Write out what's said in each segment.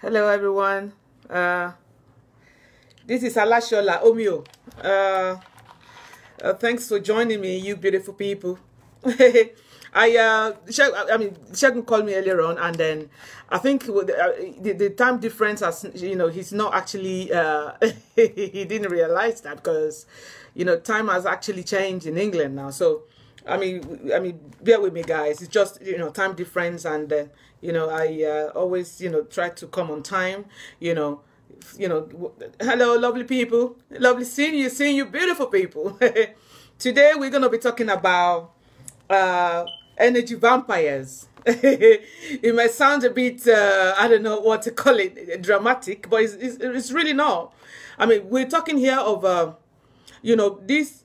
hello everyone uh, this is alashola omio uh, uh, thanks for joining me you beautiful people I uh, I mean, Shagun called me earlier on, and then I think uh, the, the time difference has you know he's not actually uh, he didn't realize that because you know time has actually changed in England now. So I mean, I mean, bear with me, guys. It's just you know time difference, and uh, you know I uh, always you know try to come on time. You know, you know. Hello, lovely people. Lovely seeing you, seeing you, beautiful people. Today we're gonna be talking about uh, energy vampires. it might sound a bit uh, I don't know what to call it dramatic, but it's, it's, it's really not. I mean, we're talking here of uh, you know this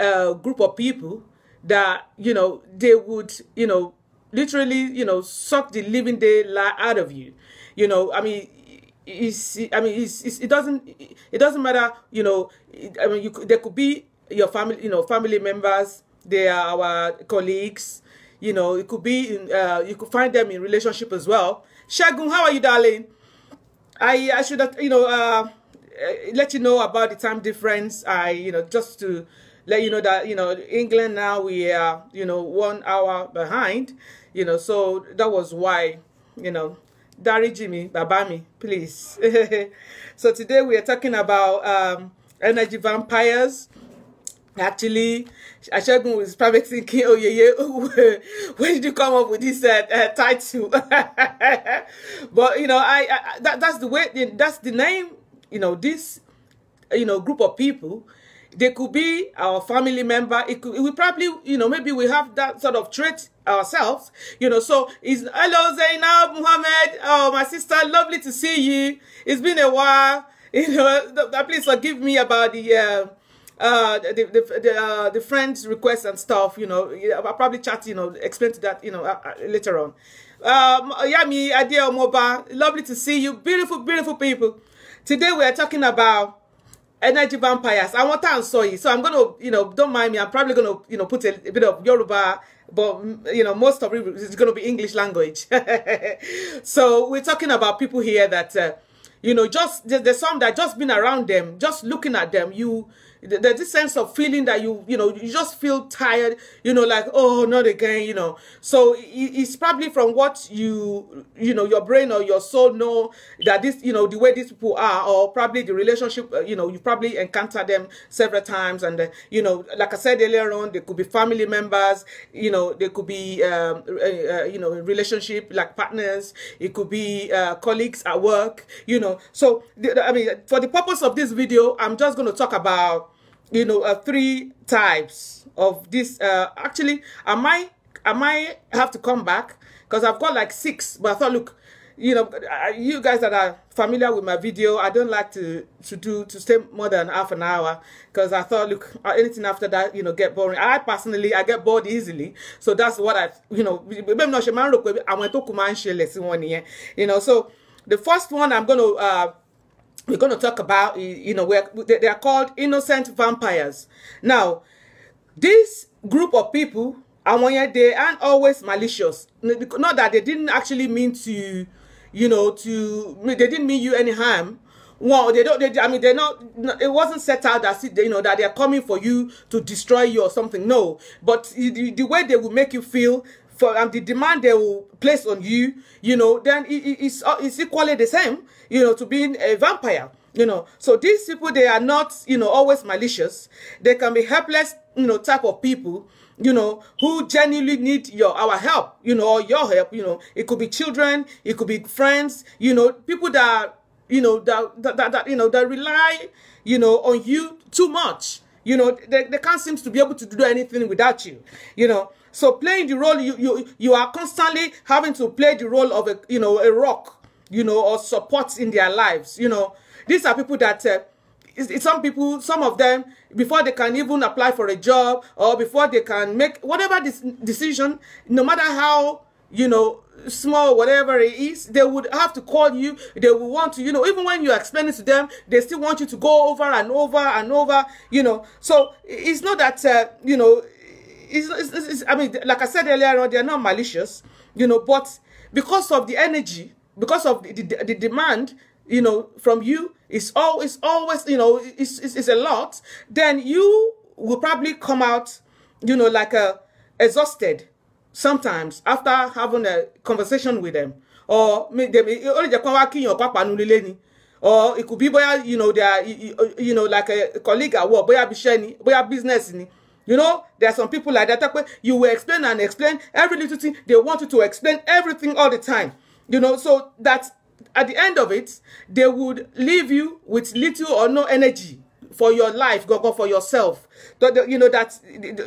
uh, group of people that, you know, they would, you know, literally, you know, suck the living daylight out of you. You know, I mean, it's, I mean, it's, it's, it doesn't, it doesn't matter, you know, I mean, you, there could be your family, you know, family members, they are our colleagues, you know, it could be, in, uh, you could find them in relationship as well. Shagun, how are you, darling? I, I should, uh, you know, uh, let you know about the time difference. I, you know, just to let you know that you know England now we are you know one hour behind, you know. So that was why, you know, Dari Jimmy Babami, please. so today we are talking about um, energy vampires. Actually, been was probably thinking, oh, yeah, yeah, where did you come up with this uh, uh, title? but, you know, I, I that, that's the way, that's the name, you know, this, you know, group of people, they could be our family member. It could, we probably, you know, maybe we have that sort of trait ourselves, you know. So it's hello Zainab Muhammad, oh my sister, lovely to see you. It's been a while, you know. Please forgive me about the. Uh, uh, the the the, uh, the friends requests and stuff you know i'll probably chat you know explain to that you know uh, uh later on um yami adia moba lovely to see you beautiful beautiful people today we are talking about energy vampires. I want to answer you. So I'm going to, you know, don't mind me. I'm probably going to, you know, put a, a bit of Yoruba, but, you know, most of it is going to be English language. so we're talking about people here that, uh, you know, just there's some that just been around them, just looking at them, you there's this sense of feeling that you you know you just feel tired you know like oh not again you know so it's probably from what you you know your brain or your soul know that this you know the way these people are or probably the relationship uh, you know you probably encounter them several times and uh, you know like i said earlier on they could be family members you know they could be um, uh, uh, you know relationship like partners it could be uh, colleagues at work you know so i mean for the purpose of this video i'm just going to talk about you know, uh, three types of this. Uh, actually, I might, I might have to come back because I've got like six. But I thought, look, you know, you guys that are familiar with my video, I don't like to to do to stay more than half an hour because I thought, look, anything after that, you know, get boring. I personally, I get bored easily, so that's what I, you know, you know. So the first one I'm gonna. Uh, we're going to talk about, you know, they, they are called innocent vampires. Now, this group of people, àwọn yẹn, they aren't always malicious. Not that they didn't actually mean to, you know, to, they didn't mean you any harm. Well, they don't, they, I mean, they're not, it wasn't set out that, you know, that they're coming for you to destroy you or something. No, but the, the way they will make you feel for and the demand they will place on you, you know, then it, it's, it's equally the same, you know, to being a vampire. You know, so these people, they are not, you know, always malicious. They can be helpless, you know, type of people, you know, who genuinely need your our help, you know, or your help, you know. It could be children, it could be friends, you know, people that, you know, that, that, that, that you know, that rely, you know, on you too much. You know, they, they can't seem to be able to do anything without you, you know. So playing the role, you, you, you are constantly having to play the role of a, you know, a rock, you know, or support in their lives, you know. These are people that... Uh, some people, some of them, before they can even apply for a job or before they can make whatever this decision, no matter how, you know, small, whatever it is, they would have to call you. They would want to, you know, even when you explain it to them, they still want you to go over and over and over, you know. So it's not that, uh, you know, it's, it's, it's, I mean, like I said earlier on, they are not malicious, you know, but because of the energy, because of the, the, the demand, you know, from you, it's all it's always, you know, it's, it's, it's a lot, then you will probably come out, you know, like a uh, exhausted sometimes after having a conversation with them. Or only maybe, or it could be, you know, they are, you know, like a colleague at work, bóyá business ni. You know, there are some people like that. You will explain and explain every little thing. They want you to explain everything all the time. You know, so that at the end of it, they would leave you with little or no energy for your life, go go for yourself. That you know that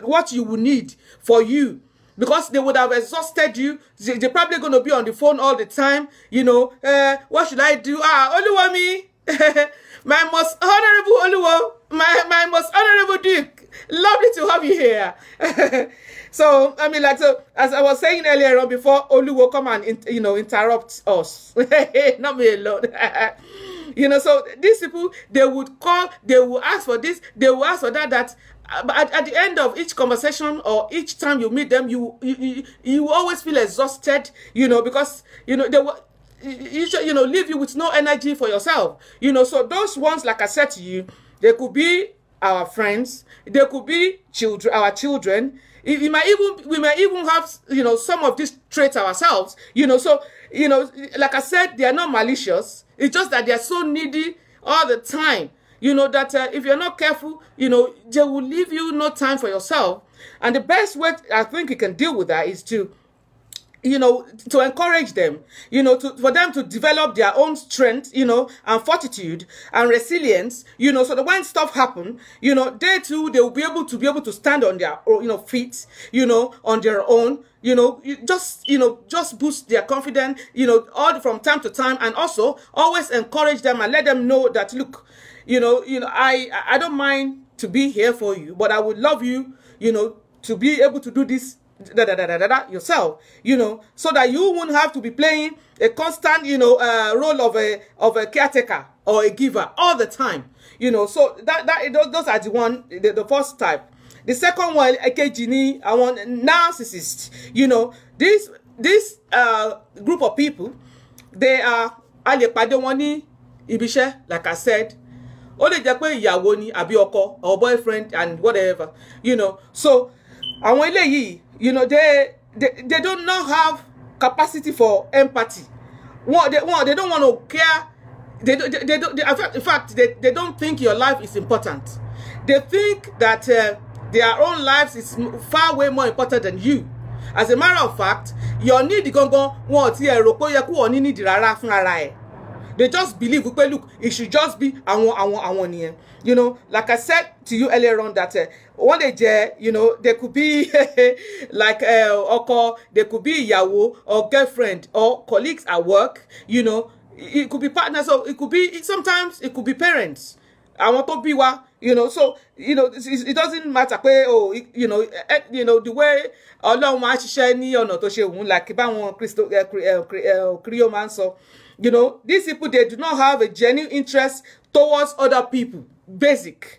what you will need for you. Because they would have exhausted you. They're probably going to be on the phone all the time. You know, uh, what should I do? Ah, Oluwami, my most honorable Oluwa, my, my most honorable Duke. Lovely to have you here. so, I mean, like, so, as I was saying earlier on, before Olu will come and, you know, interrupt us. Not me alone. you know, so these people, they would call, they would ask for this, they would ask for that, that uh, at, at the end of each conversation or each time you meet them, you, you, you, you always feel exhausted, you know, because, you know, they were, you, you know, leave you with no energy for yourself. You know, so those ones, like I said to you, they could be our friends. They could be children, our children. It, might even we may even have you know some of these traits ourselves. You know, so you know, like I said, they are not malicious. It's just that they are so needy all the time. You know that uh, if you're not careful, you know they will leave you no time for yourself. And the best way I think you can deal with that is to you know, to encourage them, you know, to, for them to develop their own strength, you know, and fortitude and resilience, you know, so that when stuff happen, you know, they too, they will be able to be able to stand on their, you know, feet, you know, on their own, you know, just, you know, just boost their confidence, you know, all from time to time. And also always encourage them and let them know that, look, you know, you know, I, I don't mind to be here for you, but I would love you, you know, to be able to do this da, da, da, da, da, da, yourself, you know, so that you won't have to be playing a constant, you know, uh, role of a of a caretaker or a giver all the time, you know. So that that those, are the one the, the first type. The second one, èkejì I want narcissist, You know, this this uh, group of people, they are a lè pàdé like I said. Ó lè jẹ́ pé or boyfriend and whatever, you know. So I àwọn eléyìí you know they they, they don't not have capacity for empathy one they, want they don't want to care they they, they do, they, in fact they, they don't think your life is important they think that uh, their own lives is far way more important than you as a matter of fact your need gangan wọn ti ẹ rò pé ó yẹ kó wọn ní need rárá they just believe pé look it should just be àwọn àwọn àwọn nìyẹn you know like i said to you earlier on that uh, wọ́n lè jẹ́ you know they could be like eh, ọkọ uh, they could be ìyàwó or girlfriend or colleagues at work you know it could be partners so it could be sometimes it could be parents àwọn tó bí wa you know so you know it, doesn't matter pé oh you know eh, eh, you know the way ọlọ́run máa ṣiṣẹ́ ní ọ̀nà tó ṣe òun like báwọn kriyo eh, máa ń sọ you know these people they do not have a genuine interest towards other people basic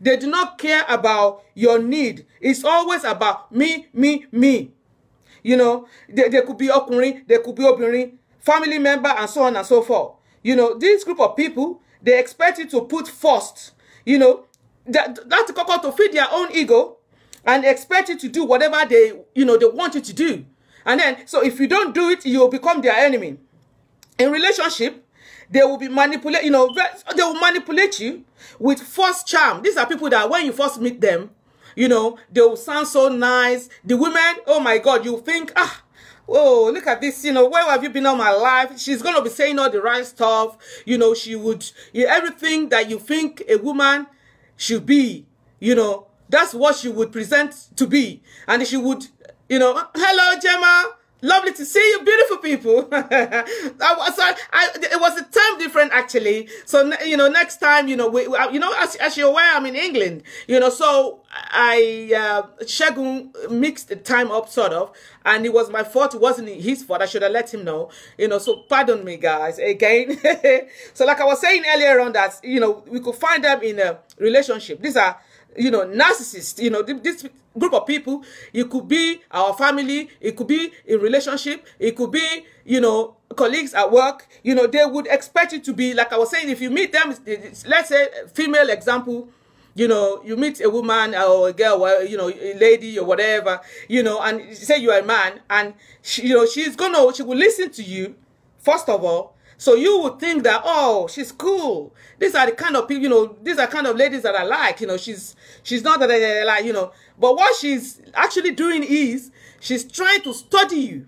They do not care about your need. It's always about me, me, me. You know, they, they could be ọkùnrin, they could be obìnrin, family member, and so on and so forth. You know, this group of people, they expect you to put first. You know, that, that's to feed their own ego and expect you to do whatever they, you know, they want you to do. And then, so if you don't do it, you'll become their enemy. In relationship, They will be manipulate, you know, they will manipulate you with false charm. These are people that when you first meet them, you know, they will sound so nice. The women, oh my God, you think, ah, oh, look at this, you know, where have you been all my life? She's gonna be saying all the right stuff. You know, she would, everything that you think a woman should be, you know, that's what she would present to be. And she would, you know, hello, Gemma. Lovely to see you, beautiful people. I was, I, I, it was a time different actually. So you know, next time, you know, we, uh, you know, as, as you're aware, I'm in England. You know, so I uh, Shagun mixed the time up sort of, and it was my fault. It wasn't his fault. I should have let him know. You know, so pardon me, guys, again. so like I was saying earlier on, that you know, we could find them in a relationship. These are you know, narcissist. you know, this group of people, it could be our family, it could be a relationship, it could be, you know, colleagues at work, you know, they would expect you to be, like I was saying, if you meet them, let's say, female example, you know, you meet a woman or a girl, or, you know, a lady or whatever, you know, and say you are a man, and, she, you know, she's gonna, she will listen to you, first of all, So you would think that, oh, she's cool. These are the kind of people, you know, these are kind of ladies that I like. You know, she's she's not that I eh, like, you know. But what she's actually doing is she's trying to study you.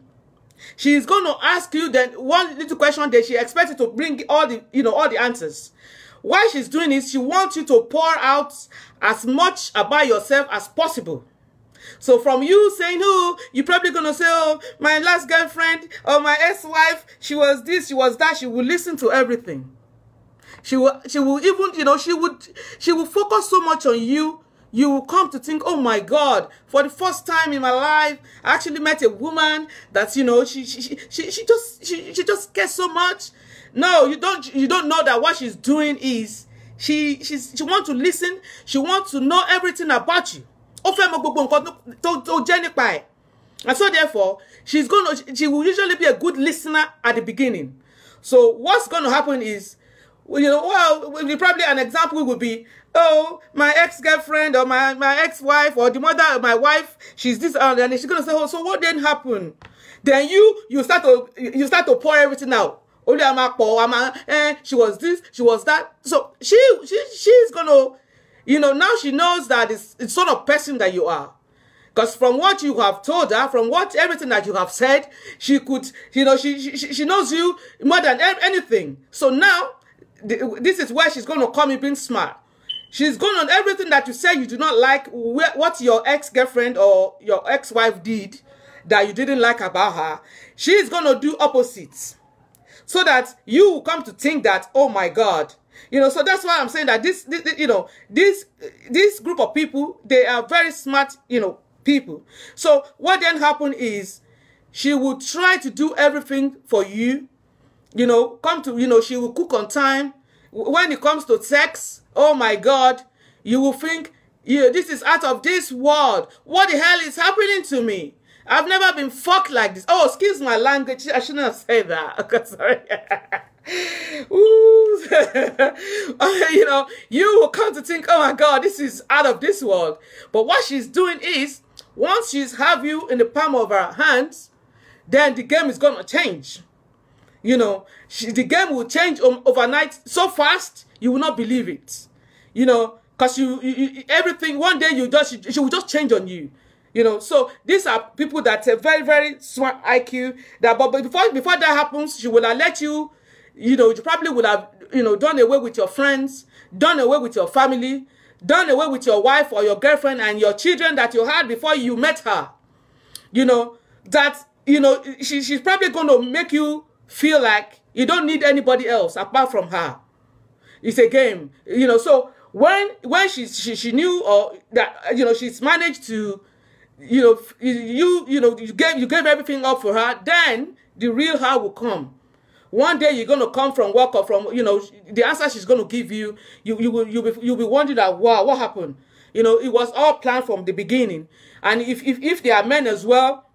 She's going to ask you then one little question that she expects you to bring all the, you know, all the answers. Why she's doing is she wants you to pour out as much about yourself as possible. So from you saying, who you're probably going to say, oh, my last girlfriend or my ex-wife, she was this, she was that. She will listen to everything. She will, she will even, you know, she would, she will focus so much on you. You will come to think, oh my God, for the first time in my life, I actually met a woman that, you know, she, she, she, she, she just, she, she just cares so much. No, you don't, you don't know that what she's doing is, she, she's, she wants to listen. She wants to know everything about you. ó fẹ́ mọ gbogbo nǹkan tó jẹ́ nípa ẹ̀ and so therefore she's gonna she will usually be a good listener at the beginning so what's gonna happen is you know well probably an example would be oh my ex-girlfriend or my my ex-wife or the mother of my wife she's this uh, and then she's gonna say oh so what then happened then you you start to you start to pour everything out Only Ama Po Ama eh she was this she was that so she she she's gonna You know, now she knows that it's, the sort of person that you are. Because from what you have told her, from what everything that you have said, she could, you know, she, she, she knows you more than anything. So now, this is where she's going to come in being smart. She's going on everything that you say you do not like, what your ex-girlfriend or your ex-wife did that you didn't like about her. She's going to do opposites. So that you come to think that, oh my God, you know, so that's why I'm saying that this, this you know, this, this group of people, they are very smart, you know, people. So what then happened is she will try to do everything for you. You know, come to, you know, she will cook on time. When it comes to sex, oh my God, you will think, yeah, this is out of this world. What the hell is happening to me? I've never been fucked like this. Oh, excuse my language. I shouldn't have said that. Okay, sorry. Ooh. you know, you will come to think, oh my God, this is out of this world. But what she's doing is, once she's have you in the palm of her hands, then the game is going to change. You know, she, the game will change um, overnight so fast, you will not believe it. You know, because you, you, everything, one day you just, she, she will just change on you. You know, so these are people that have very, very smart IQ. That, but, but before, before that happens, she will alert you you know, you probably would have, you know, done away with your friends, done away with your family, done away with your wife or your girlfriend and your children that you had before you met her. You know, that, you know, she, she's probably going to make you feel like you don't need anybody else apart from her. It's a game, you know, so when when she, she, she knew or that, you know, she's managed to, you know, you, you know, you gave, you gave everything up for her, then the real her will come. One day you're going to come from work or from, you know, the answer she's going to give you, you, you will, you'll, be, you'll be wondering that, wow, what happened? You know, it was all planned from the beginning. And if, if, if they are men as well,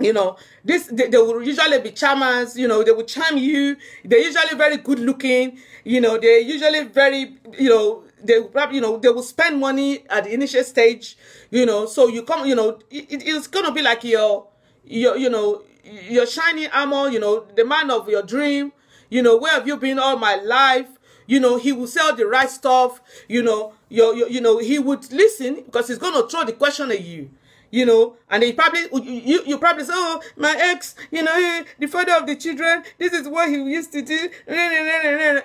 you know, this they, they, will usually be charmers, you know, they will charm you. They're usually very good looking, you know, they're usually very, you know, they probably, you know, they will spend money at the initial stage, you know, so you come, you know, it, it's going to be like your, your, you know, your shining armor, you know, the man of your dream, you know, where have you been all my life? You know, he will sell the right stuff, you know, your, your, you know, he would listen because he's going to throw the question at you. You know, and he probably, you, you probably say, oh, my ex, you know, eh, the father of the children, this is what he used to do.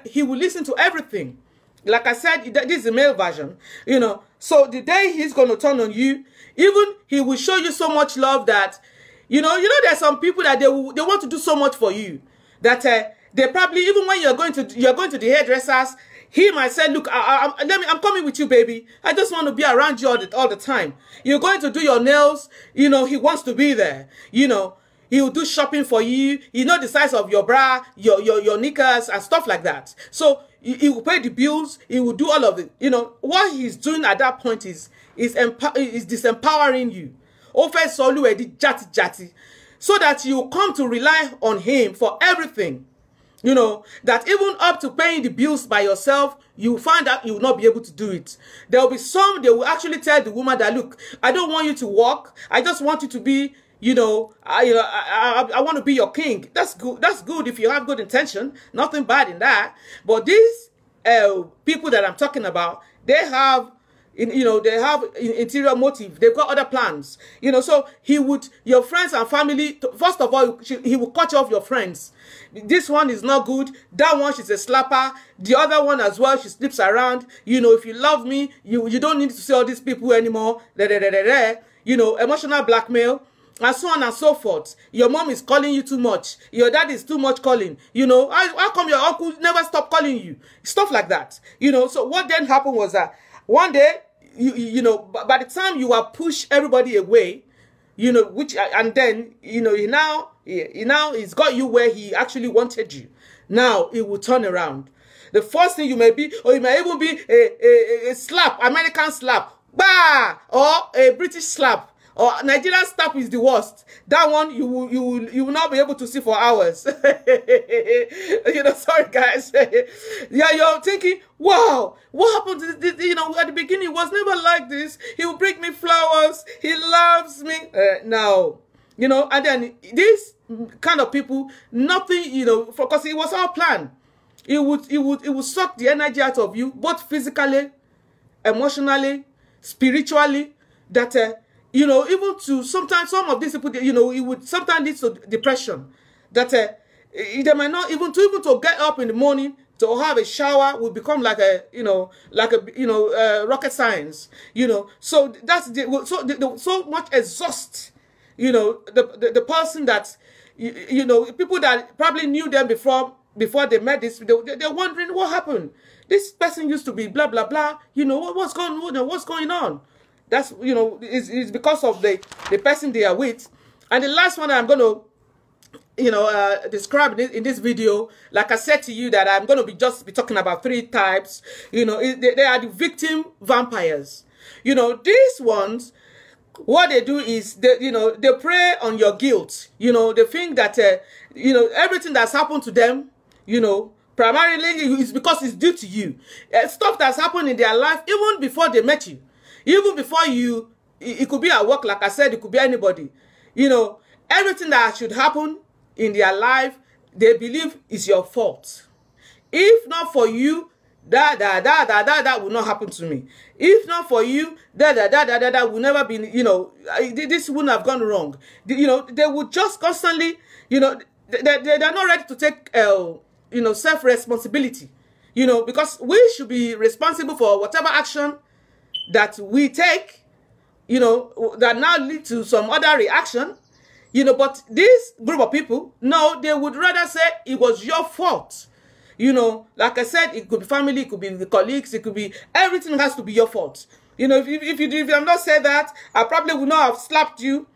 He will listen to everything. Like I said, this is the male version, you know. So the day he's going to turn on you, even he will show you so much love that you know, you know, there's some people that they they want to do so much for you that uh, they probably even when you're going to you're going to the hairdressers, he might say, "Look, I, I, let me, I'm coming with you, baby. I just want to be around you all the, all the time. You're going to do your nails. You know, he wants to be there. You know." He will do shopping for you. You know the size of your bra, your your your knickers, and stuff like that. So he, he will pay the bills. He will do all of it. You know what he's doing at that point is is, empower, is disempowering you. ó fẹ́ sọ olúwa ẹ di játijàti so that you come to rely on him for everything you know that even up to paying the bills by yourself you find out you will not be able to do it there will be some they will actually tell the woman that look i don't want you to work i just want you to be you know i you know, I, I, I want to be your king that's good that's good if you have good intention nothing bad in that but these uh people that i'm talking about they have In, you know, they have interior motive. They've got other plans. You know, so he would, your friends and family, first of all, he would cut off your friends. This one is not good. That one, she's a slapper. The other one as well, she sleeps around. You know, if you love me, you, you don't need to see all these people anymore. Da, da, da, da, da. You know, emotional blackmail and so on and so forth. Your mom is calling you too much. Your dad is too much calling. You know, how, how come your uncle never stop calling you? Stuff like that. You know, so what then happened was that one day you you know by the time you are push everybody away you know which uh, and then you know he now he now he's got you where he actually wanted you now he will turn around the first thing you may be or you may even be a a, a slap american slap bah or a british slap or Nigerian staff is the worst. That one you will you will you will not be able to see for hours. you know, sorry guys. yeah, you're thinking, wow, what happened? To this? You know, at the beginning it was never like this. He will bring me flowers. He loves me. Uh, now, you know, and then these kind of people, nothing, you know, because it was our plan. It would it would it would suck the energy out of you, both physically, emotionally, spiritually. That uh, you know, even to sometimes some of these people, you know, it would sometimes lead to depression. That uh, eh, they might not even to even to get up in the morning to have a shower will become like a you know like a you know uh, rocket science. You know, so that's the, so the, the, so much exhaust. You know, the the, the person that you, you know people that probably knew them before before they met this, they, they're wondering what happened. This person used to be blah blah blah. You know what, what's going on? What's going on? That's, you know, it's, it's because of the, the person they are with. And the last one I'm going to you know, uh, in this video, like I said to you that I'm going to be just be talking about three types. You know, they, they are the victim vampires. You know, these ones, what they do is, they, you know, they prey on your guilt. You know, they think that, uh, you know, everything that's happened to them, you know, primarily is because it's due to you. Uh, stuff that's happened in their life even before they met you even before you, it, could be at work, like I said, it could be anybody. You know, everything that should happen in their life, they believe is your fault. If not for you, that, that, that, that, that, that will not happen to me. If not for you, that, that, that, that, that, that will never be, you know, this wouldn't have gone wrong. You know, they would just constantly, you know, they, they, they're not ready to take, uh, you know, self-responsibility. You know, because we should be responsible for whatever action that we take, you know, that now lead to some other reaction, you know, but this group of people, no, they would rather say it was your fault. You know, like I said, it could be family, it could be the colleagues, it could be everything has to be your fault. You know, if, if, if you if you have not said that, I probably would not have slapped you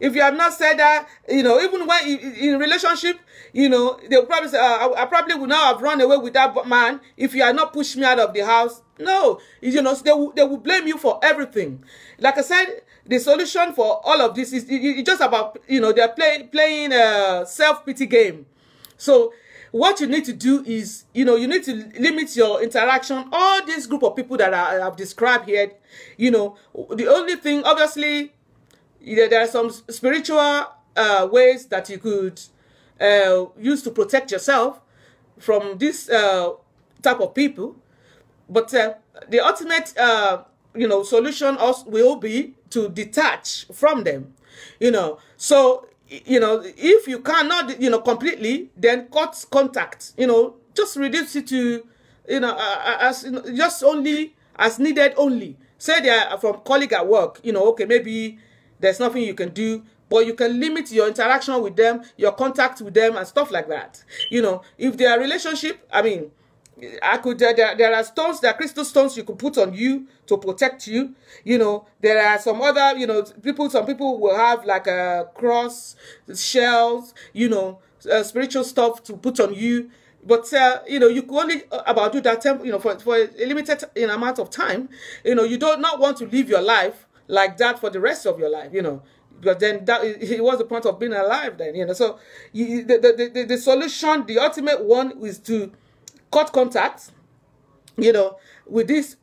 If you have not said that, you know, even when in relationship, you know, they probably say, uh, I, probably would not have run away with that man if you had not pushed me out of the house. No, you know, so they, will, they will blame you for everything. Like I said, the solution for all of this is it's just about, you know, they're play, playing a self-pity game. So what you need to do is, you know, you need to limit your interaction. All this group of people that I have described here, you know, the only thing, obviously, you know, there are some spiritual uh, ways that you could uh, use to protect yourself from this uh, type of people. But uh, the ultimate, uh, you know, solution will be to detach from them, you know. So, you know, if you cannot, you know, completely, then cut contact, you know, just reduce it to, you know, as you know, just only as needed only. Say they are from colleague at work, you know, okay, maybe there's nothing you can do, but you can limit your interaction with them, your contact with them, and stuff like that. You know, if their relationship, I mean, I could there, there are stones, there are crystal stones you could put on you to protect you. You know, there are some other, you know, people, some people will have like a cross, shells, you know, uh, spiritual stuff to put on you. But, uh, you know, you could only uh, about do that, temp, you know, for, for a limited you know, amount of time. You know, you don't not want to live your life like that for the rest of your life, you know. Because then that it was the point of being alive then, you know. So you, the, the, the, the solution, the ultimate one is to cut contact, you know, with this.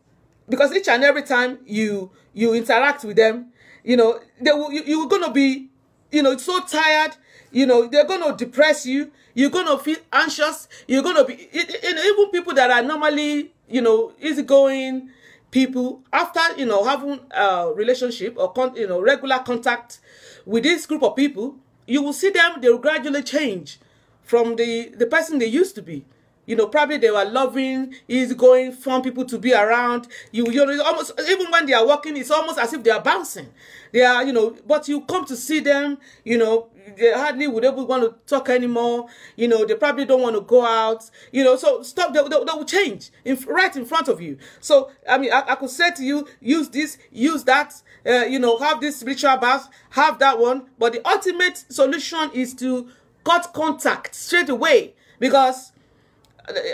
Because each and every time you you interact with them, you know, they will, you, you're going to be, you know, so tired, you know, they're going to depress you. You're going to feel anxious. You're going to be, you know, even people that are normally, you know, easygoing, people after you know having a relationship or con you know regular contact with this group of people you will see them they will gradually change from the the person they used to be you know, probably they were loving, Is going, fun people to be around. You, you know, almost even when they are walking, it's almost as if they are bouncing. They are, you know, but you come to see them, you know, they hardly would ever want to talk anymore. You know, they probably don't want to go out. You know, so stop. They, they, they will change in, right in front of you. So, I mean, I, I could say to you, use this, use that. Uh, you know, have this spiritual bath, have that one. But the ultimate solution is to cut contact straight away because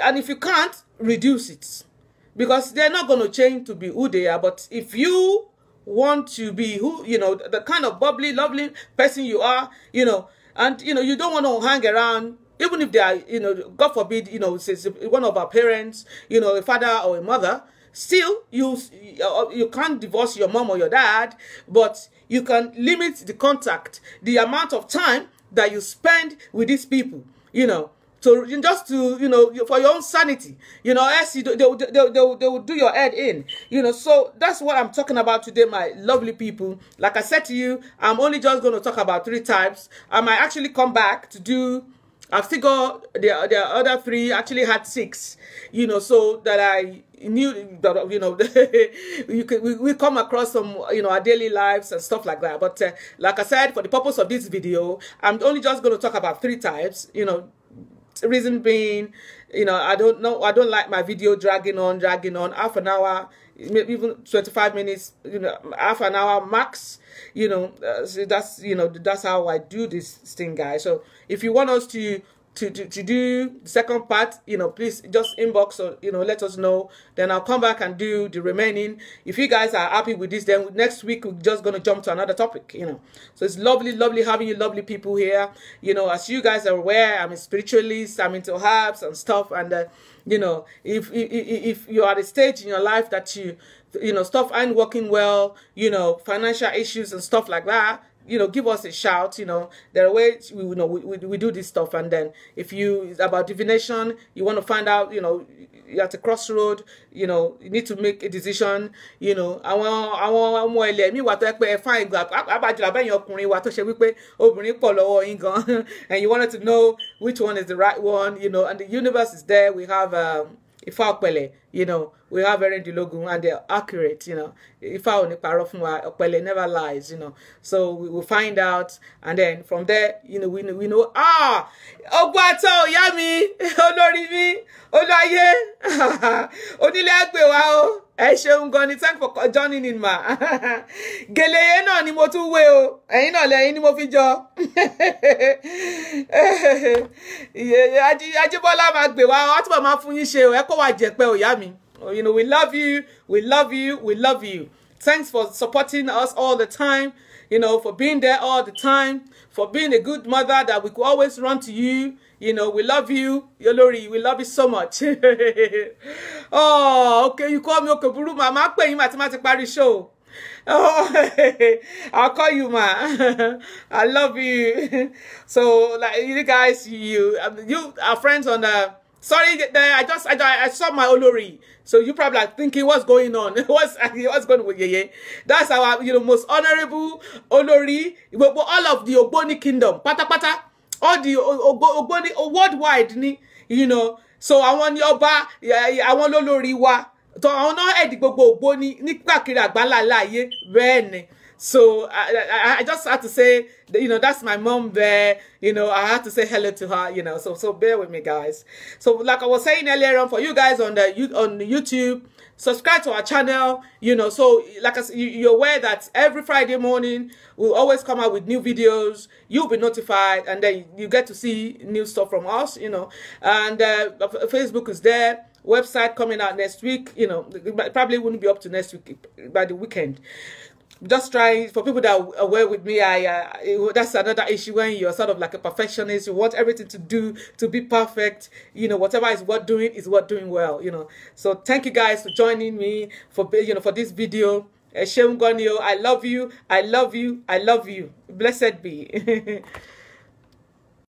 and if you can't, reduce it. Because they're not going to change to be who they are. But if you want to be who, you know, the kind of bubbly, lovely person you are, you know, and, you know, you don't want to hang around even if they are, you know, God forbid, you know, one of our parents, you know, a father or a mother, still you you can't divorce your mom or your dad, but you can limit the contact, the amount of time that you spend with these people, you know to just to you know for your own sanity you know else you they, they, they, they, will, they will do your head in you know so that's what i'm talking about today my lovely people like i said to you i'm only just going to talk about three types i might actually come back to do i've still got the, the other three actually had six you know so that i knew that you know you we, we, come across some you know our daily lives and stuff like that but uh, like i said for the purpose of this video i'm only just going to talk about three types you know reason being you know i don't know i don't like my video dragging on dragging on half an hour maybe even 25 minutes you know half an hour max you know uh, so that's you know that's how i do this thing guys so if you want us to to, to, to do the second part, you know, please just inbox or, you know, let us know. Then I'll come back and do the remaining. If you guys are happy with this, then next week we're just going to jump to another topic, you know. So it's lovely, lovely having you lovely people here. You know, as you guys are aware, I'm a spiritualist, I'm into herbs and stuff. And, uh, you know, if, if, if you are at a stage in your life that you, you know, stuff ain't working well, you know, financial issues and stuff like that, you know give us a shout you know there are ways we you know we, we, we do this stuff and then if you about divination you want to find out you know you're at a crossroad you know you need to make a decision you know I want I want mi wà tó ẹ pé ẹ fáìn gbà abájọ abẹ́yìn ọkùnrin wa tó ṣe I abajo abeyin obìnrin pọ̀ lọ́wọ́ lowo or gan and you wanted to know which one is the right one you know and the universe is there we have um, Ifá Ọ̀pẹ̀lẹ̀ you know we have Erendinogun and they're accurate you know if I only parọ́ fún wa Ọ̀pẹ̀lẹ̀ never lies you know so we will find out and then from there you know we know, we know ah ogun ato ìyá mi olórí mi olóyè onílé àgbè wa o ẹ ṣeun gan ni thank for joining in ma Geleye náà ni mo tún wé o ẹ̀yin náà lẹ́yìn ni mo fi jọ Ajíbọ́lá máa gbè wá ọtí bàbá máa fún yín ṣe o ẹ kó wa jẹpẹ o ìyá Oh, you know, we love you. We love you. We love you. Thanks for supporting us all the time. You know, for being there all the time. For being a good mother that we could always run to you. You know, we love you. Yolori, we love you so much. oh, okay. You call me Okoburu Mama. I'm mathematics party show. Oh, I'll call you, ma. I love you. so, like you guys, you you are friends on the Sorry, I just I, I saw my Olori. So you probably are thinking, what's going on? what's what's going on with Yeye? That's our you know most honorable Olori. But, all of the Ogboni kingdom, pata pata, all the Ogboni oh, worldwide, ni you know. So àwọn ni ọba, àwọn lólórí wa. So àwọn náà ẹ̀dì gbogbo Ogboni ní káàkiri àgbáńlá ayé bẹ́ẹ̀ ni. So I, I, I just had to say, you know, that's my mom there. You know, I had to say hello to her. You know, so so bear with me, guys. So like I was saying earlier on, for you guys on the on YouTube, subscribe to our channel. You know, so like I said, you're aware that every Friday morning we we'll always come out with new videos. You'll be notified, and then you get to see new stuff from us. You know, and uh, Facebook is there website coming out next week you know probably wouldn't be up to next week by the weekend just try for people that are aware with me i uh, that's another issue when you're sort of like a perfectionist you want everything to do to be perfect you know whatever is worth doing is worth doing well you know so thank you guys for joining me for you know for this video Eshem eh, I love you, I love you, I love you. Blessed be.